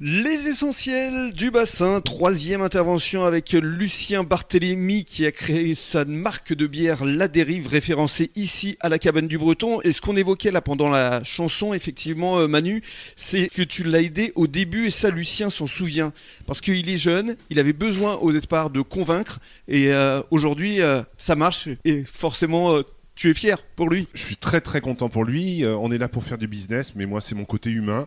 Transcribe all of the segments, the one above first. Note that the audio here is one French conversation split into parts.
Les essentiels du bassin, troisième intervention avec Lucien Barthélémy qui a créé sa marque de bière La Dérive, référencée ici à la cabane du Breton. Et ce qu'on évoquait là pendant la chanson, effectivement euh, Manu, c'est que tu l'as aidé au début et ça Lucien s'en souvient. Parce qu'il est jeune, il avait besoin au départ de convaincre et euh, aujourd'hui euh, ça marche et forcément... tu es fier pour lui Je suis très très content pour lui. on est là pour faire du business, mais moi c'est mon côté humain.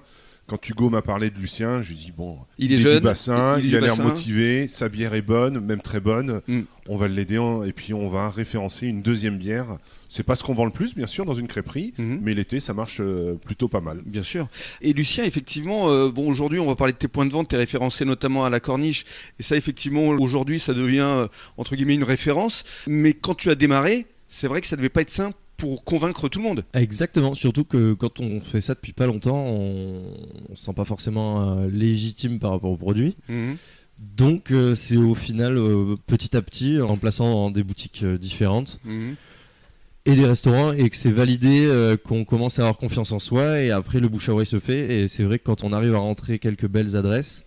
Quand Hugo m'a parlé de Lucien, je lui ai dit bon, il est, jeune, bassin, il, a l'air motivé, sa bière est bonne, même très bonne. Mm. On va l'aider et puis on va référencer une deuxième bière. C'est pas ce qu'on vend le plus, bien sûr, dans une crêperie, mm-hmm. mais l'été, ça marche euh, plutôt pas mal. Bien sûr. Et Lucien, effectivement, euh, bon, aujourd'hui, on va parler de tes points de vente, t'es référencé notamment à la Corniche, et ça, effectivement, aujourd'hui, ça devient euh, entre guillemets une référence. Mais quand tu as démarré, c'est vrai que ça devait pas être simple pour convaincre tout le monde. Exactement, surtout que quand on fait ça depuis pas longtemps, on, se sent pas forcément euh, légitime par rapport au produit. Mhm. Donc euh, c'est au final euh, petit à petit en plaçant des boutiques différentes. Mhm. et des restaurants et que c'est validé, qu'on commence à avoir confiance en soi et après le bouche à oreille se fait et c'est vrai que quand on arrive à rentrer quelques belles adresses,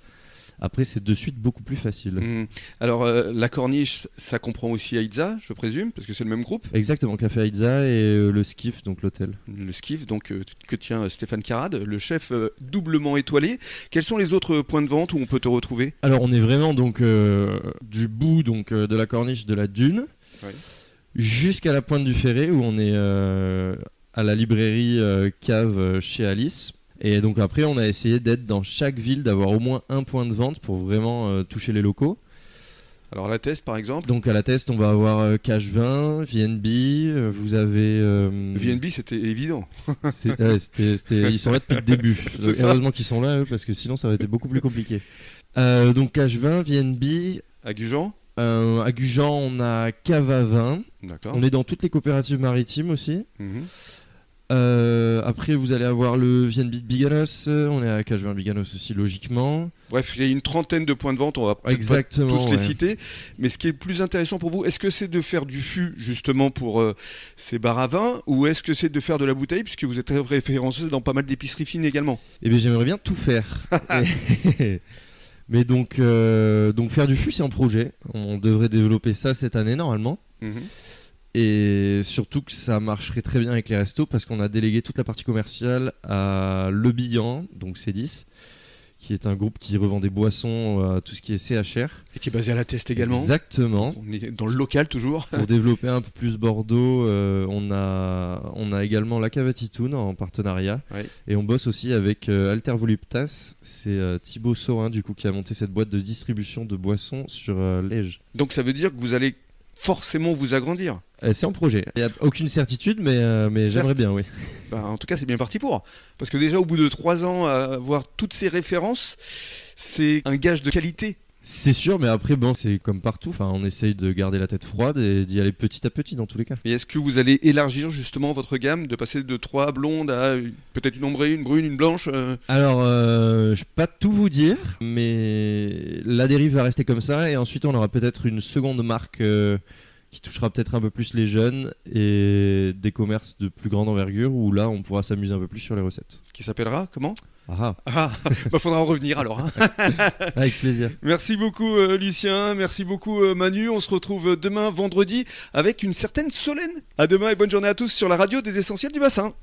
après, c'est de suite beaucoup plus facile. Hmm. Alors, euh, la corniche, ça comprend aussi Aïdza, je présume, parce que c'est le même groupe Exactement, Café Aïdza et euh, le Skiff, donc l'hôtel. Le Skiff, donc, euh, que tient Stéphane Carad, le chef doublement étoilé. Quels sont les autres points de vente où on peut te retrouver Alors, on est vraiment donc du bout donc, de la corniche de la dune. Jusqu'à la pointe du ferré où on est à la librairie cave chez Alice et donc après, on a essayé d'être dans chaque ville, d'avoir au moins un point de vente pour vraiment euh, toucher les locaux. Alors à la test par exemple Donc à la test on va avoir Cash 20, VNB, vous avez... Euh, VNB c'était évident. c'était, ils sont là depuis le début. Donc, euh, heureusement qu'ils sont là eux, parce que sinon ça aurait été beaucoup plus compliqué. donc Cash 20, VNB... Gujan. À Gujan on a Cava 20. On est dans toutes les coopératives maritimes aussi. Mm euh, après, vous allez avoir le VNB Biganos. On est à Cashburn Biganos aussi, logiquement. Bref, il y a une trentaine de points de vente. On va Exactement, pas tous les citer. Mais ce qui est le plus intéressant pour vous, est-ce que c'est de faire du fût, justement, pour euh, ces bars à vin Ou est-ce que c'est de faire de la bouteille, puisque vous êtes très référenceuse dans pas mal d'épiceries fines également Eh bien, j'aimerais bien tout faire. Mais donc, euh, donc faire du fût, c'est un projet. On devrait développer ça cette année, normalement. Mhm. Et surtout que ça marcherait très bien avec les restos parce qu'on a délégué toute la partie commerciale à Le Billan, donc C10, qui est un groupe qui revend des boissons, à euh, tout ce qui est CHR. Et qui est basé à la Teste également. Exactement. On est dans le local toujours. Pour développer un peu plus Bordeaux, euh, on, a, on a également la Cavatitoun en partenariat. Et on bosse aussi avec euh, Alter Voluptas. C'est Thibaut Sorin du coup qui a monté cette boîte de distribution de boissons sur Lège. Donc ça veut dire que vous allez forcément vous agrandir. Euh, c'est en projet. Il n'y a aucune certitude, mais, euh, j'aimerais bien, oui. Bah, en tout cas, c'est bien parti pour. Parce que déjà, au bout de trois ans, avoir toutes ces références, c'est un gage de qualité c'est sûr, mais après, bon, c'est comme partout. Enfin, on essaye de garder la tête froide et d'y aller petit à petit dans tous les cas. Et est-ce que vous allez élargir justement votre gamme, de passer de trois blondes à peut-être une ombrée, une brune, une blanche euh Alors, euh, je ne pas tout vous dire, mais la dérive va rester comme ça. Et ensuite, on aura peut-être une seconde marque. Euh, qui touchera peut-être un peu plus les jeunes et des commerces de plus grande envergure où là on pourra s'amuser un peu plus sur les recettes. Qui s'appellera comment ah, ah bah, faudra en revenir alors. Hein. Avec plaisir. Merci beaucoup euh, Lucien, merci beaucoup euh, Manu. On se retrouve euh, demain vendredi avec une certaine Solène. À demain et bonne journée à tous sur la radio des Essentiels du Bassin.